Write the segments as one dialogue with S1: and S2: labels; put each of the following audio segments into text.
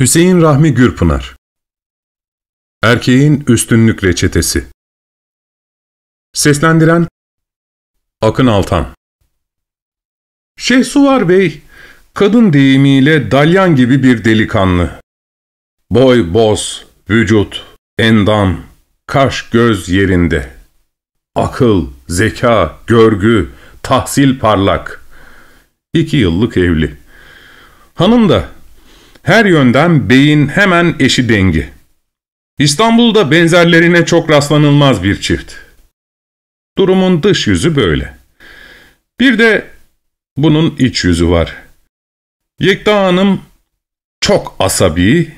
S1: Hüseyin Rahmi Gürpınar Erkeğin Üstünlük Reçetesi Seslendiren Akın Altan Şehsuvar Bey, kadın deyimiyle dalyan gibi bir delikanlı. Boy boz, vücut, endam, kaş göz yerinde. Akıl, zeka, görgü, tahsil parlak. İki yıllık evli. Hanım da her yönden beyin hemen eşi dengi. İstanbul'da benzerlerine çok rastlanılmaz bir çift. Durumun dış yüzü böyle. Bir de bunun iç yüzü var. Yekta Hanım çok asabi,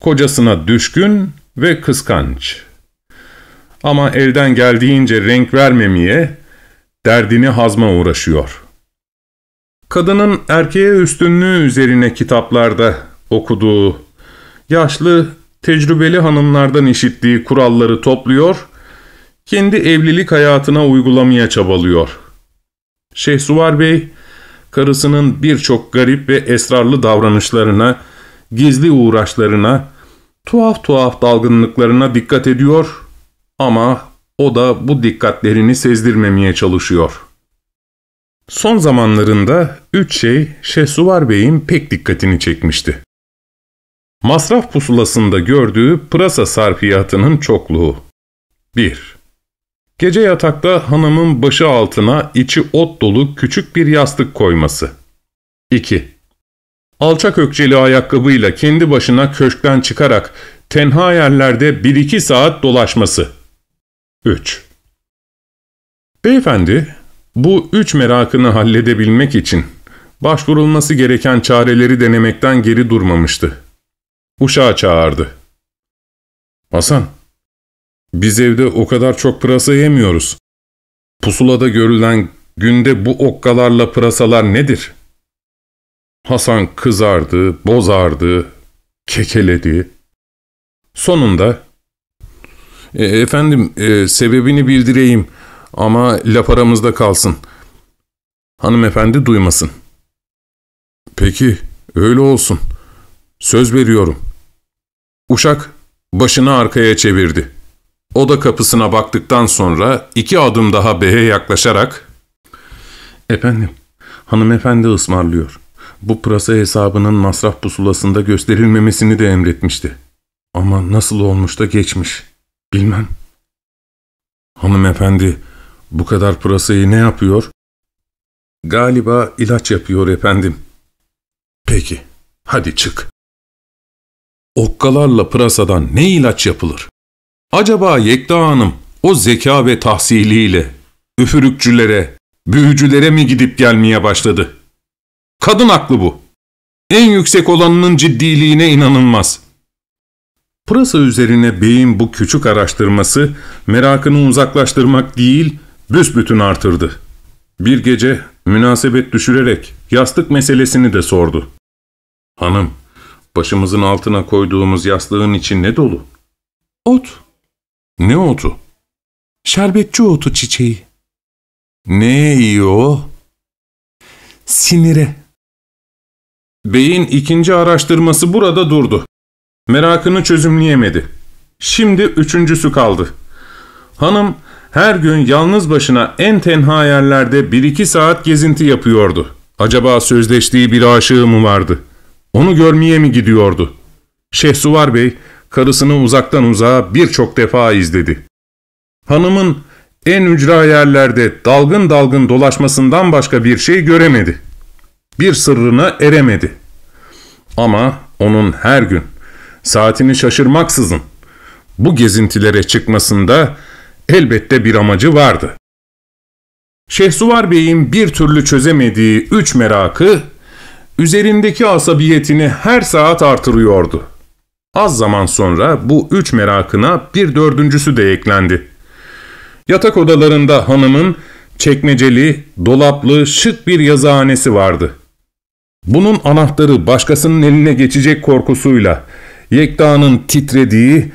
S1: kocasına düşkün ve kıskanç. Ama elden geldiğince renk vermemeye, derdini hazma uğraşıyor. Kadının erkeğe üstünlüğü üzerine kitaplarda okuduğu, yaşlı, tecrübeli hanımlardan işittiği kuralları topluyor, kendi evlilik hayatına uygulamaya çabalıyor. Şehsuvar Bey, karısının birçok garip ve esrarlı davranışlarına, gizli uğraşlarına, tuhaf tuhaf dalgınlıklarına dikkat ediyor ama o da bu dikkatlerini sezdirmemeye çalışıyor. Son zamanlarında üç şey Şehsuvar Bey'in pek dikkatini çekmişti. Masraf pusulasında gördüğü pırasa sarfiyatının çokluğu. 1. Gece yatakta hanımın başı altına içi ot dolu küçük bir yastık koyması. 2. Alçak ökçeli ayakkabıyla kendi başına köşkten çıkarak tenha yerlerde 1-2 saat dolaşması. 3. Beyefendi, bu üç merakını halledebilmek için başvurulması gereken çareleri denemekten geri durmamıştı. Uşağı çağırdı. Hasan, biz evde o kadar çok pırasa yemiyoruz. Pusulada görülen günde bu okkalarla pırasalar nedir? Hasan kızardı, bozardı, kekeledi. Sonunda, e, efendim e, sebebini bildireyim ama laf aramızda kalsın. Hanımefendi duymasın. Peki, öyle olsun. Söz veriyorum.'' Uşak başını arkaya çevirdi. Oda kapısına baktıktan sonra iki adım daha beye yaklaşarak ''Efendim, hanımefendi ısmarlıyor. Bu pırasa hesabının masraf pusulasında gösterilmemesini de emretmişti. Ama nasıl olmuş da geçmiş, bilmem.'' ''Hanımefendi, bu kadar pırasayı ne yapıyor?'' ''Galiba ilaç yapıyor efendim.'' ''Peki, hadi çık.'' okkalarla pırasadan ne ilaç yapılır? Acaba Yekta Hanım o zeka ve tahsiliyle üfürükçülere, büyücülere mi gidip gelmeye başladı? Kadın aklı bu. En yüksek olanının ciddiliğine inanılmaz. Pırasa üzerine beyin bu küçük araştırması merakını uzaklaştırmak değil, büsbütün artırdı. Bir gece münasebet düşürerek yastık meselesini de sordu. Hanım, Başımızın altına koyduğumuz yastığın içi ne dolu? Ot. Ne otu? Şerbetçi otu çiçeği. Ne iyi o? Sinire. Bey'in ikinci araştırması burada durdu. Merakını çözümleyemedi. Şimdi üçüncüsü kaldı. Hanım her gün yalnız başına en tenha yerlerde bir iki saat gezinti yapıyordu. Acaba sözleştiği bir aşığı mı vardı?'' Onu görmeye mi gidiyordu? Şehsuvar Bey karısını uzaktan uzağa birçok defa izledi. Hanımın en ücra yerlerde dalgın dalgın dolaşmasından başka bir şey göremedi. Bir sırrına eremedi. Ama onun her gün, saatini şaşırmaksızın bu gezintilere çıkmasında elbette bir amacı vardı. Şehsuvar Bey'in bir türlü çözemediği üç merakı üzerindeki asabiyetini her saat artırıyordu. Az zaman sonra bu üç merakına bir dördüncüsü de eklendi. Yatak odalarında hanımın çekmeceli, dolaplı, şık bir yazıhanesi vardı. Bunun anahtarı başkasının eline geçecek korkusuyla, Yekta'nın titrediği,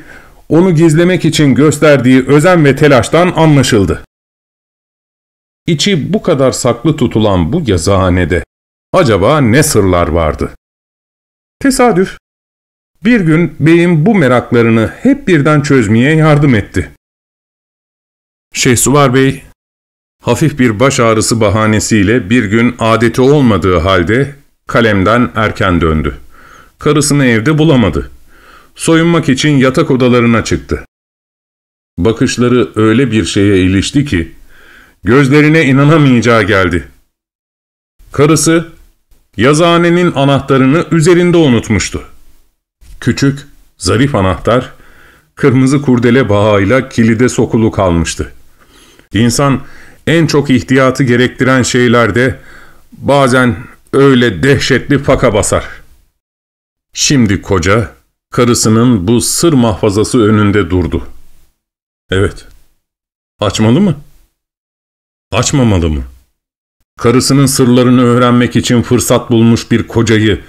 S1: onu gizlemek için gösterdiği özen ve telaştan anlaşıldı. İçi bu kadar saklı tutulan bu yazıhanede Acaba ne sırlar vardı? Tesadüf. Bir gün beyim bu meraklarını hep birden çözmeye yardım etti. Şehsuvar Bey, hafif bir baş ağrısı bahanesiyle bir gün adeti olmadığı halde kalemden erken döndü. Karısını evde bulamadı. Soyunmak için yatak odalarına çıktı. Bakışları öyle bir şeye ilişti ki, gözlerine inanamayacağı geldi. Karısı, Yazıhanenin anahtarını üzerinde unutmuştu. Küçük, zarif anahtar, kırmızı kurdele bağıyla kilide sokulu kalmıştı. İnsan en çok ihtiyatı gerektiren şeylerde bazen öyle dehşetli faka basar. Şimdi koca, karısının bu sır mahfazası önünde durdu. Evet, açmalı mı? Açmamalı mı? Karısının sırlarını öğrenmek için fırsat bulmuş bir kocayı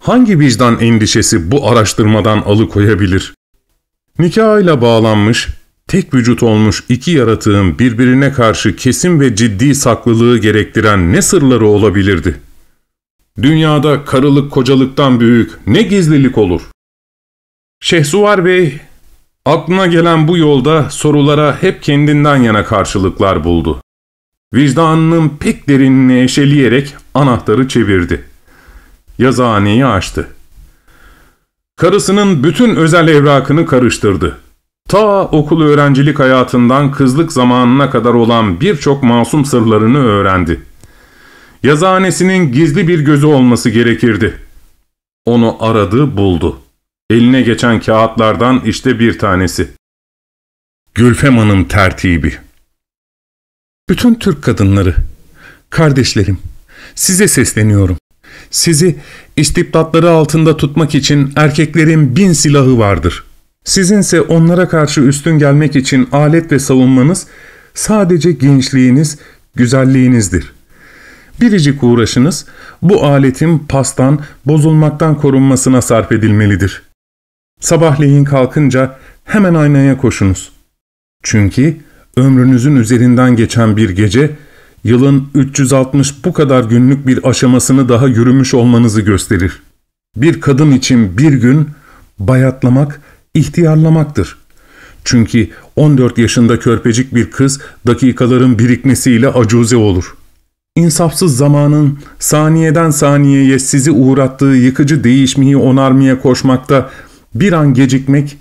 S1: hangi vicdan endişesi bu araştırmadan alıkoyabilir? Nikahıyla bağlanmış, tek vücut olmuş iki yaratığın birbirine karşı kesin ve ciddi saklılığı gerektiren ne sırları olabilirdi? Dünyada karılık kocalıktan büyük ne gizlilik olur? Şehsuvar Bey, aklına gelen bu yolda sorulara hep kendinden yana karşılıklar buldu. Vicdanının pek derinine eşeleyerek anahtarı çevirdi. Yazıhaneyi açtı. Karısının bütün özel evrakını karıştırdı. Ta okul öğrencilik hayatından kızlık zamanına kadar olan birçok masum sırlarını öğrendi. Yazıhanesinin gizli bir gözü olması gerekirdi. Onu aradı, buldu. Eline geçen kağıtlardan işte bir tanesi. Gülfem Hanım tertibi bütün Türk kadınları, kardeşlerim, size sesleniyorum. Sizi istibdatları altında tutmak için erkeklerin bin silahı vardır. Sizinse onlara karşı üstün gelmek için alet ve savunmanız sadece gençliğiniz, güzelliğinizdir. Biricik uğraşınız bu aletin pastan, bozulmaktan korunmasına sarf edilmelidir. Sabahleyin kalkınca hemen aynaya koşunuz. Çünkü ömrünüzün üzerinden geçen bir gece, yılın 360 bu kadar günlük bir aşamasını daha yürümüş olmanızı gösterir. Bir kadın için bir gün bayatlamak, ihtiyarlamaktır. Çünkü 14 yaşında körpecik bir kız dakikaların birikmesiyle acuze olur. İnsafsız zamanın saniyeden saniyeye sizi uğrattığı yıkıcı değişmeyi onarmaya koşmakta bir an gecikmek,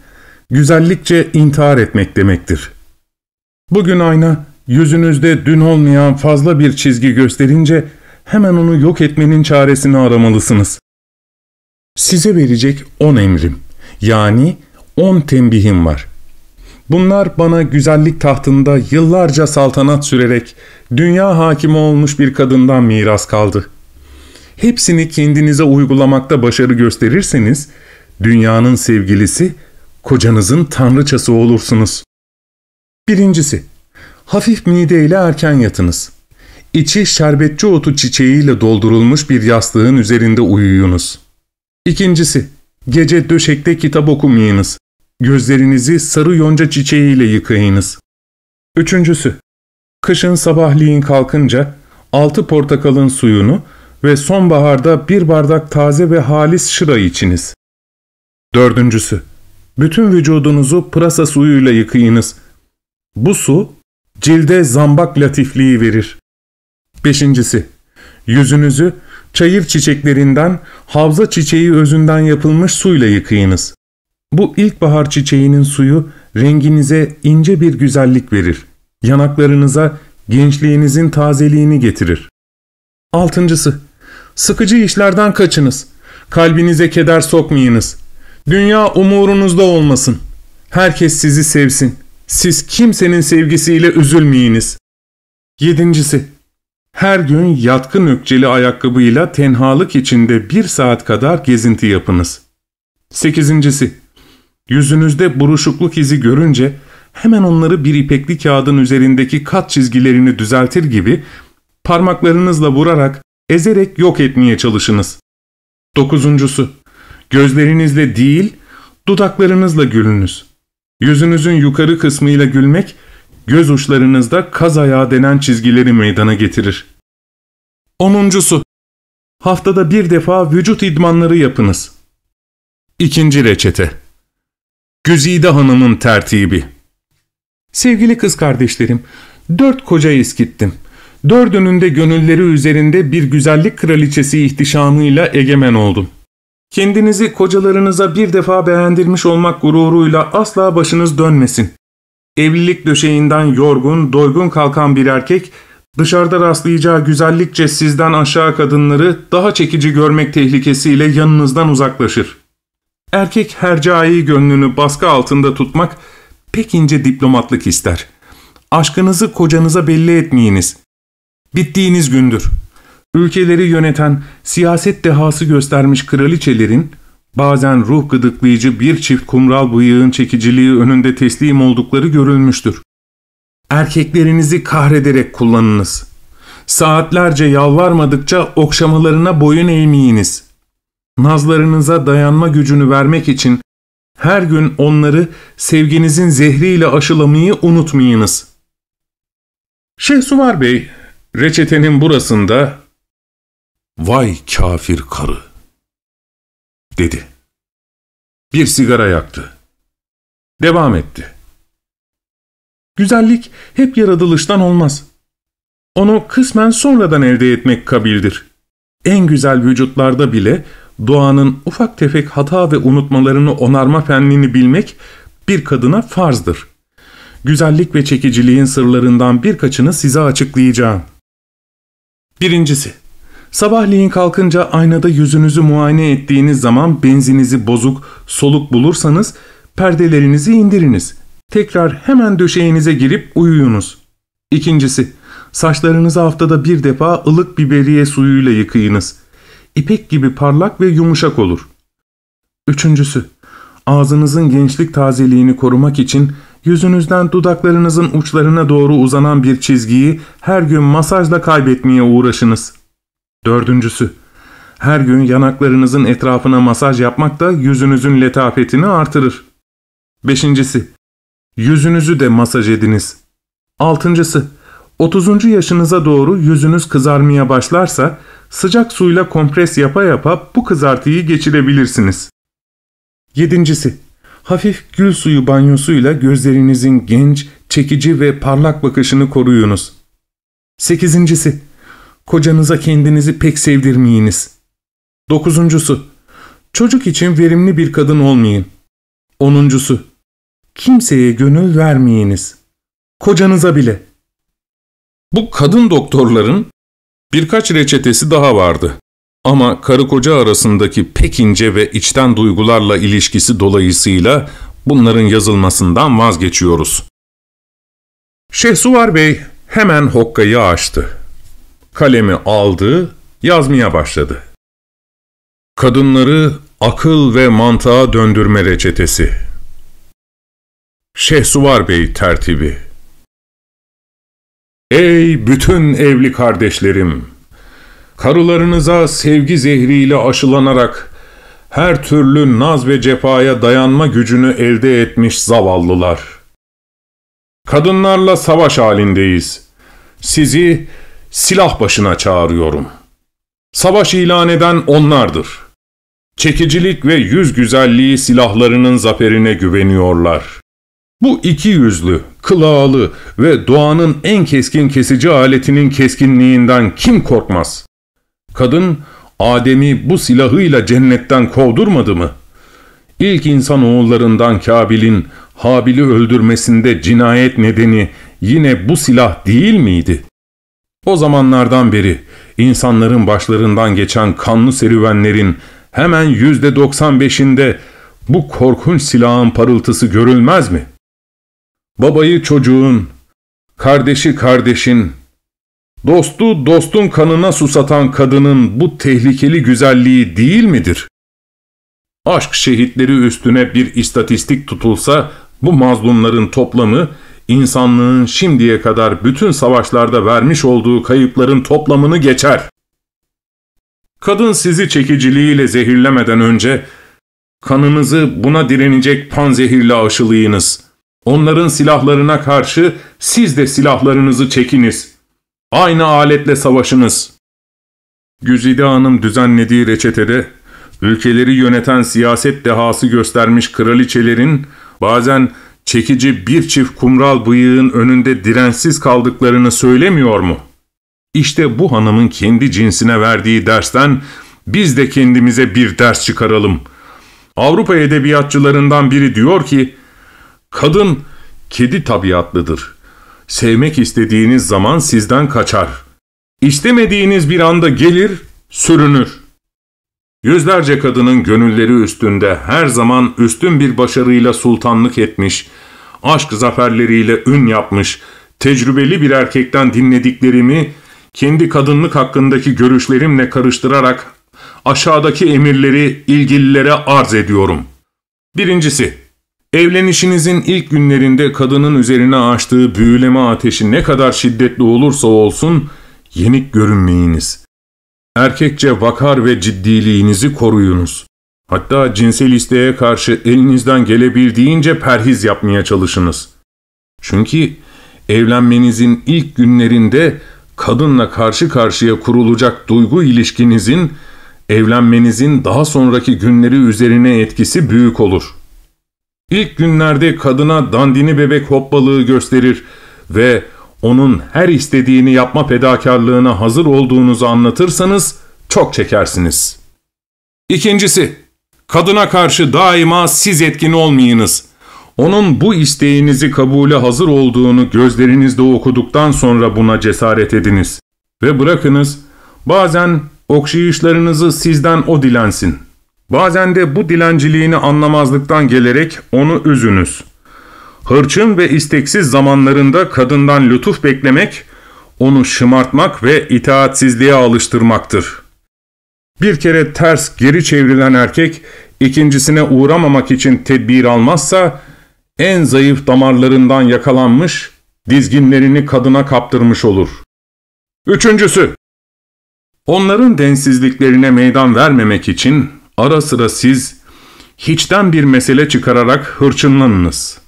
S1: güzellikçe intihar etmek demektir.'' Bugün ayna yüzünüzde dün olmayan fazla bir çizgi gösterince hemen onu yok etmenin çaresini aramalısınız. Size verecek on emrim yani on tembihim var. Bunlar bana güzellik tahtında yıllarca saltanat sürerek dünya hakimi olmuş bir kadından miras kaldı. Hepsini kendinize uygulamakta başarı gösterirseniz dünyanın sevgilisi, kocanızın tanrıçası olursunuz. Birincisi, hafif mideyle erken yatınız. İçi şerbetçi otu çiçeğiyle doldurulmuş bir yastığın üzerinde uyuyunuz. İkincisi, gece döşekte kitap okumayınız. Gözlerinizi sarı yonca çiçeğiyle yıkayınız. Üçüncüsü, kışın sabahleyin kalkınca altı portakalın suyunu ve sonbaharda bir bardak taze ve halis şıra içiniz. Dördüncüsü, bütün vücudunuzu pırasa suyuyla yıkayınız.'' Bu su cilde zambak latifliği verir. Beşincisi, yüzünüzü çayır çiçeklerinden, havza çiçeği özünden yapılmış suyla yıkayınız. Bu ilkbahar çiçeğinin suyu renginize ince bir güzellik verir. Yanaklarınıza gençliğinizin tazeliğini getirir. Altıncısı, sıkıcı işlerden kaçınız. Kalbinize keder sokmayınız. Dünya umurunuzda olmasın. Herkes sizi sevsin. Siz kimsenin sevgisiyle üzülmeyiniz. Yedincisi, her gün yatkın ökçeli ayakkabıyla tenhalık içinde bir saat kadar gezinti yapınız. Sekizincisi, yüzünüzde buruşukluk izi görünce hemen onları bir ipekli kağıdın üzerindeki kat çizgilerini düzeltir gibi parmaklarınızla vurarak, ezerek yok etmeye çalışınız. Dokuzuncusu, gözlerinizle değil, dudaklarınızla gülünüz. Yüzünüzün yukarı kısmıyla gülmek, göz uçlarınızda kaz ayağı denen çizgileri meydana getirir. Onuncusu, haftada bir defa vücut idmanları yapınız. İkinci reçete, Güzide Hanım'ın tertibi. Sevgili kız kardeşlerim, dört koca eskittim. Dördünün de gönülleri üzerinde bir güzellik kraliçesi ihtişamıyla egemen oldum.'' Kendinizi kocalarınıza bir defa beğendirmiş olmak gururuyla asla başınız dönmesin. Evlilik döşeğinden yorgun, doygun kalkan bir erkek, dışarıda rastlayacağı güzellikçe sizden aşağı kadınları daha çekici görmek tehlikesiyle yanınızdan uzaklaşır. Erkek hercai gönlünü baskı altında tutmak pek ince diplomatlık ister. Aşkınızı kocanıza belli etmeyiniz. Bittiğiniz gündür.'' Ülkeleri yöneten, siyaset dehası göstermiş kraliçelerin, bazen ruh gıdıklayıcı bir çift kumral bıyığın çekiciliği önünde teslim oldukları görülmüştür. Erkeklerinizi kahrederek kullanınız. Saatlerce yalvarmadıkça okşamalarına boyun eğmeyiniz. Nazlarınıza dayanma gücünü vermek için her gün onları sevginizin zehriyle aşılamayı unutmayınız. Şehsuvar Bey, reçetenin burasında Vay kafir karı! Dedi. Bir sigara yaktı. Devam etti. Güzellik hep yaratılıştan olmaz. Onu kısmen sonradan elde etmek kabildir. En güzel vücutlarda bile doğanın ufak tefek hata ve unutmalarını onarma fennini bilmek bir kadına farzdır. Güzellik ve çekiciliğin sırlarından birkaçını size açıklayacağım. Birincisi, Sabahleyin kalkınca aynada yüzünüzü muayene ettiğiniz zaman benzinizi bozuk, soluk bulursanız perdelerinizi indiriniz. Tekrar hemen döşeğinize girip uyuyunuz. İkincisi, saçlarınızı haftada bir defa ılık biberiye suyuyla yıkayınız. İpek gibi parlak ve yumuşak olur. Üçüncüsü, ağzınızın gençlik tazeliğini korumak için yüzünüzden dudaklarınızın uçlarına doğru uzanan bir çizgiyi her gün masajla kaybetmeye uğraşınız.'' Dördüncüsü, her gün yanaklarınızın etrafına masaj yapmak da yüzünüzün letafetini artırır. Beşincisi, yüzünüzü de masaj ediniz. Altıncısı, 30. yaşınıza doğru yüzünüz kızarmaya başlarsa sıcak suyla kompres yapa yapa bu kızartıyı geçirebilirsiniz. Yedincisi, hafif gül suyu banyosuyla gözlerinizin genç, çekici ve parlak bakışını koruyunuz. Sekizincisi, Kocanıza kendinizi pek sevdirmeyiniz. Dokuzuncusu, çocuk için verimli bir kadın olmayın. Onuncusu, kimseye gönül vermeyiniz. Kocanıza bile. Bu kadın doktorların birkaç reçetesi daha vardı. Ama karı koca arasındaki pek ince ve içten duygularla ilişkisi dolayısıyla bunların yazılmasından vazgeçiyoruz. Şehsuvar Bey hemen hokkayı açtı kalemi aldı, yazmaya başladı. Kadınları akıl ve mantığa döndürme reçetesi. Şehsuvar Bey tertibi. Ey bütün evli kardeşlerim! Karılarınıza sevgi zehriyle aşılanarak her türlü naz ve cefaya dayanma gücünü elde etmiş zavallılar. Kadınlarla savaş halindeyiz. Sizi silah başına çağırıyorum. Savaş ilan eden onlardır. Çekicilik ve yüz güzelliği silahlarının zaferine güveniyorlar. Bu iki yüzlü, kılağalı ve doğanın en keskin kesici aletinin keskinliğinden kim korkmaz? Kadın, Adem'i bu silahıyla cennetten kovdurmadı mı? İlk insan oğullarından Kabil'in Habil'i öldürmesinde cinayet nedeni yine bu silah değil miydi? O zamanlardan beri insanların başlarından geçen kanlı serüvenlerin hemen yüzde %95'inde bu korkunç silahın parıltısı görülmez mi? Babayı çocuğun, kardeşi kardeşin, dostu dostun kanına susatan kadının bu tehlikeli güzelliği değil midir? Aşk şehitleri üstüne bir istatistik tutulsa bu mazlumların toplamı insanlığın şimdiye kadar bütün savaşlarda vermiş olduğu kayıpların toplamını geçer. Kadın sizi çekiciliğiyle zehirlemeden önce kanınızı buna direnecek panzehirle aşılayınız. Onların silahlarına karşı siz de silahlarınızı çekiniz. Aynı aletle savaşınız. Güzide Hanım düzenlediği reçetede ülkeleri yöneten siyaset dehası göstermiş kraliçelerin bazen çekici bir çift kumral bıyığın önünde dirensiz kaldıklarını söylemiyor mu? İşte bu hanımın kendi cinsine verdiği dersten biz de kendimize bir ders çıkaralım. Avrupa edebiyatçılarından biri diyor ki, Kadın kedi tabiatlıdır. Sevmek istediğiniz zaman sizden kaçar. İstemediğiniz bir anda gelir, sürünür. Yüzlerce kadının gönülleri üstünde her zaman üstün bir başarıyla sultanlık etmiş, aşk zaferleriyle ün yapmış, tecrübeli bir erkekten dinlediklerimi kendi kadınlık hakkındaki görüşlerimle karıştırarak aşağıdaki emirleri ilgililere arz ediyorum. Birincisi, evlenişinizin ilk günlerinde kadının üzerine açtığı büyüleme ateşi ne kadar şiddetli olursa olsun yenik görünmeyiniz. Erkekçe vakar ve ciddiliğinizi koruyunuz. Hatta cinsel isteğe karşı elinizden gelebildiğince perhiz yapmaya çalışınız. Çünkü evlenmenizin ilk günlerinde kadınla karşı karşıya kurulacak duygu ilişkinizin evlenmenizin daha sonraki günleri üzerine etkisi büyük olur. İlk günlerde kadına dandini bebek hopbalığı gösterir ve onun her istediğini yapma fedakarlığına hazır olduğunuzu anlatırsanız çok çekersiniz. İkincisi, kadına karşı daima siz etkin olmayınız. Onun bu isteğinizi kabule hazır olduğunu gözlerinizde okuduktan sonra buna cesaret ediniz. Ve bırakınız, bazen okşayışlarınızı sizden o dilensin. Bazen de bu dilenciliğini anlamazlıktan gelerek onu üzünüz.'' Hırçın ve isteksiz zamanlarında kadından lütuf beklemek, onu şımartmak ve itaatsizliğe alıştırmaktır. Bir kere ters geri çevrilen erkek, ikincisine uğramamak için tedbir almazsa, en zayıf damarlarından yakalanmış, dizginlerini kadına kaptırmış olur. Üçüncüsü, onların densizliklerine meydan vermemek için ara sıra siz hiçten bir mesele çıkararak hırçınlanınız.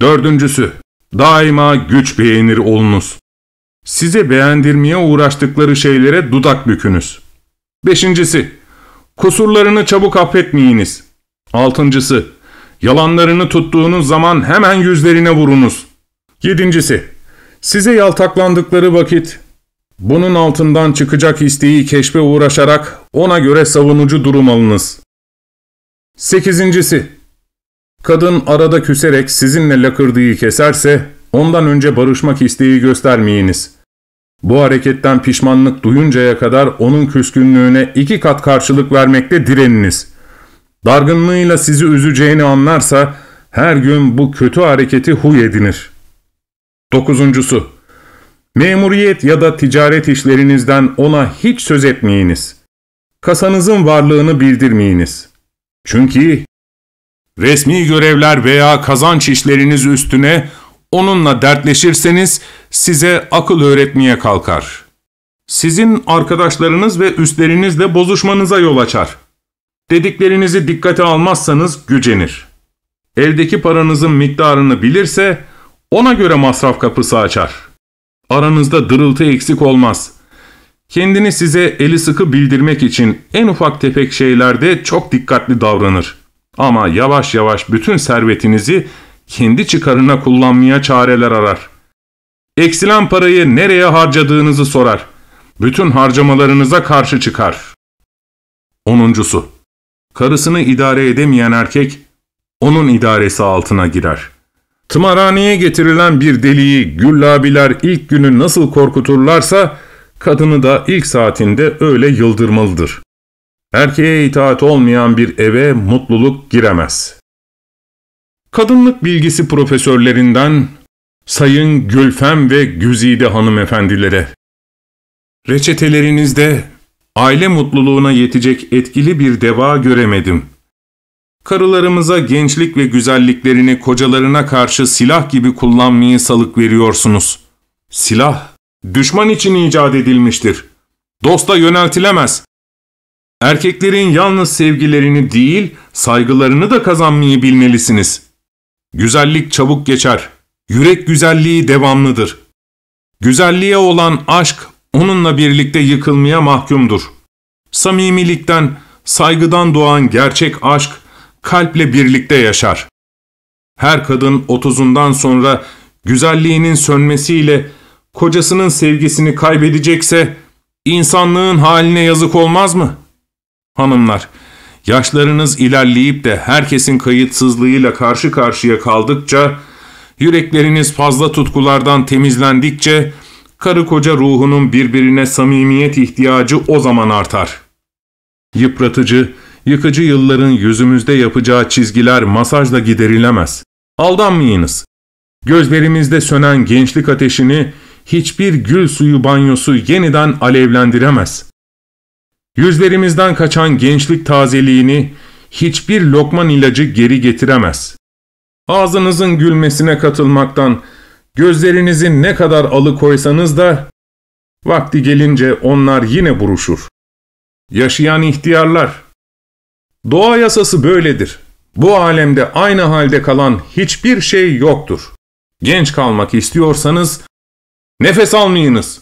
S1: Dördüncüsü, daima güç beğenir olunuz. Size beğendirmeye uğraştıkları şeylere dudak bükünüz. Beşincisi, kusurlarını çabuk affetmeyiniz. Altıncısı, yalanlarını tuttuğunuz zaman hemen yüzlerine vurunuz. Yedincisi, size yaltaklandıkları vakit bunun altından çıkacak isteği keşfe uğraşarak ona göre savunucu durum alınız. Sekizincisi, Kadın arada küserek sizinle lakırdığı keserse ondan önce barışmak isteği göstermeyiniz. Bu hareketten pişmanlık duyuncaya kadar onun küskünlüğüne iki kat karşılık vermekte direniniz. Dargınlığıyla sizi üzeceğini anlarsa her gün bu kötü hareketi huy edinir. Dokuzuncusu, memuriyet ya da ticaret işlerinizden ona hiç söz etmeyiniz. Kasanızın varlığını bildirmeyiniz. Çünkü resmi görevler veya kazanç işleriniz üstüne onunla dertleşirseniz size akıl öğretmeye kalkar. Sizin arkadaşlarınız ve üstlerinizle bozuşmanıza yol açar. Dediklerinizi dikkate almazsanız gücenir. Eldeki paranızın miktarını bilirse ona göre masraf kapısı açar. Aranızda dırıltı eksik olmaz. Kendini size eli sıkı bildirmek için en ufak tefek şeylerde çok dikkatli davranır.'' Ama yavaş yavaş bütün servetinizi kendi çıkarına kullanmaya çareler arar. Eksilen parayı nereye harcadığınızı sorar. Bütün harcamalarınıza karşı çıkar. Onuncusu, karısını idare edemeyen erkek, onun idaresi altına girer. Tımarhaneye getirilen bir deliği güllabiler ilk günü nasıl korkuturlarsa, kadını da ilk saatinde öyle yıldırmalıdır. Erkeğe itaat olmayan bir eve mutluluk giremez. Kadınlık bilgisi profesörlerinden Sayın Gülfem ve Güzide hanımefendilere. Reçetelerinizde aile mutluluğuna yetecek etkili bir deva göremedim. Karılarımıza gençlik ve güzelliklerini kocalarına karşı silah gibi kullanmayı salık veriyorsunuz. Silah, düşman için icat edilmiştir. Dosta yöneltilemez. Erkeklerin yalnız sevgilerini değil, saygılarını da kazanmayı bilmelisiniz. Güzellik çabuk geçer. Yürek güzelliği devamlıdır. Güzelliğe olan aşk onunla birlikte yıkılmaya mahkumdur. Samimilikten, saygıdan doğan gerçek aşk kalple birlikte yaşar. Her kadın otuzundan sonra güzelliğinin sönmesiyle kocasının sevgisini kaybedecekse insanlığın haline yazık olmaz mı?'' Hanımlar, yaşlarınız ilerleyip de herkesin kayıtsızlığıyla karşı karşıya kaldıkça, yürekleriniz fazla tutkulardan temizlendikçe, karı koca ruhunun birbirine samimiyet ihtiyacı o zaman artar. Yıpratıcı, yıkıcı yılların yüzümüzde yapacağı çizgiler masajla giderilemez. Aldanmayınız. Gözlerimizde sönen gençlik ateşini hiçbir gül suyu banyosu yeniden alevlendiremez.'' Yüzlerimizden kaçan gençlik tazeliğini hiçbir lokman ilacı geri getiremez. Ağzınızın gülmesine katılmaktan gözlerinizi ne kadar alıkoysanız da vakti gelince onlar yine buruşur. Yaşayan ihtiyarlar. Doğa yasası böyledir. Bu alemde aynı halde kalan hiçbir şey yoktur. Genç kalmak istiyorsanız nefes almayınız.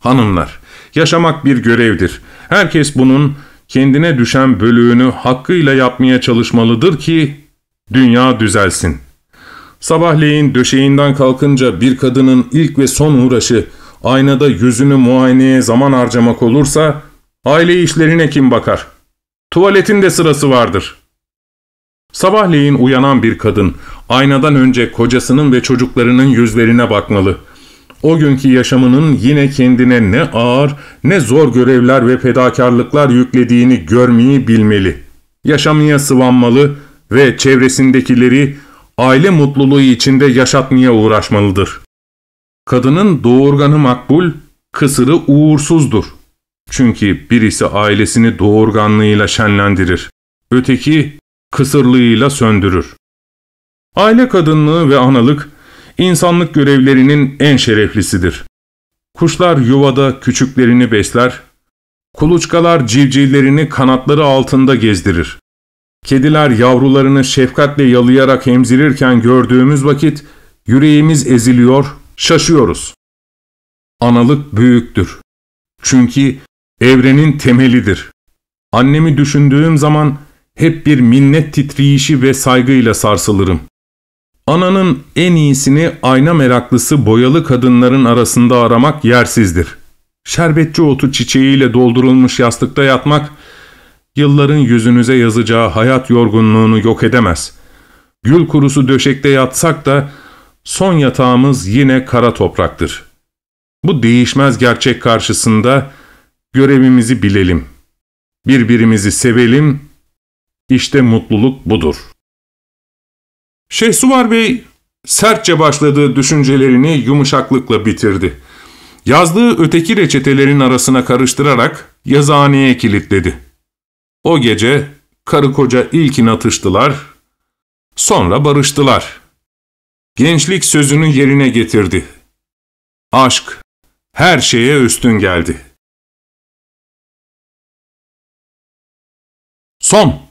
S1: Hanımlar, Yaşamak bir görevdir. Herkes bunun kendine düşen bölüğünü hakkıyla yapmaya çalışmalıdır ki dünya düzelsin. Sabahleyin döşeğinden kalkınca bir kadının ilk ve son uğraşı aynada yüzünü muayeneye zaman harcamak olursa aile işlerine kim bakar? Tuvaletin de sırası vardır. Sabahleyin uyanan bir kadın aynadan önce kocasının ve çocuklarının yüzlerine bakmalı.'' O günkü yaşamının yine kendine ne ağır ne zor görevler ve fedakarlıklar yüklediğini görmeyi bilmeli. Yaşamaya sıvanmalı ve çevresindekileri aile mutluluğu içinde yaşatmaya uğraşmalıdır. Kadının doğurganı makbul, kısırı uğursuzdur. Çünkü birisi ailesini doğurganlığıyla şenlendirir, öteki kısırlığıyla söndürür. Aile kadınlığı ve analık insanlık görevlerinin en şereflisidir. Kuşlar yuvada küçüklerini besler, kuluçkalar civcivlerini kanatları altında gezdirir. Kediler yavrularını şefkatle yalayarak emzirirken gördüğümüz vakit yüreğimiz eziliyor, şaşıyoruz. Analık büyüktür. Çünkü evrenin temelidir. Annemi düşündüğüm zaman hep bir minnet titriyişi ve saygıyla sarsılırım. Ananın en iyisini ayna meraklısı boyalı kadınların arasında aramak yersizdir. Şerbetçi otu çiçeğiyle doldurulmuş yastıkta yatmak, yılların yüzünüze yazacağı hayat yorgunluğunu yok edemez. Gül kurusu döşekte yatsak da son yatağımız yine kara topraktır. Bu değişmez gerçek karşısında görevimizi bilelim. Birbirimizi sevelim, işte mutluluk budur.'' Şehsuvar Bey sertçe başladığı düşüncelerini yumuşaklıkla bitirdi. Yazdığı öteki reçetelerin arasına karıştırarak yazıhaneye kilitledi. O gece karı koca ilkin atıştılar, sonra barıştılar. Gençlik sözünü yerine getirdi. Aşk her şeye üstün geldi. Son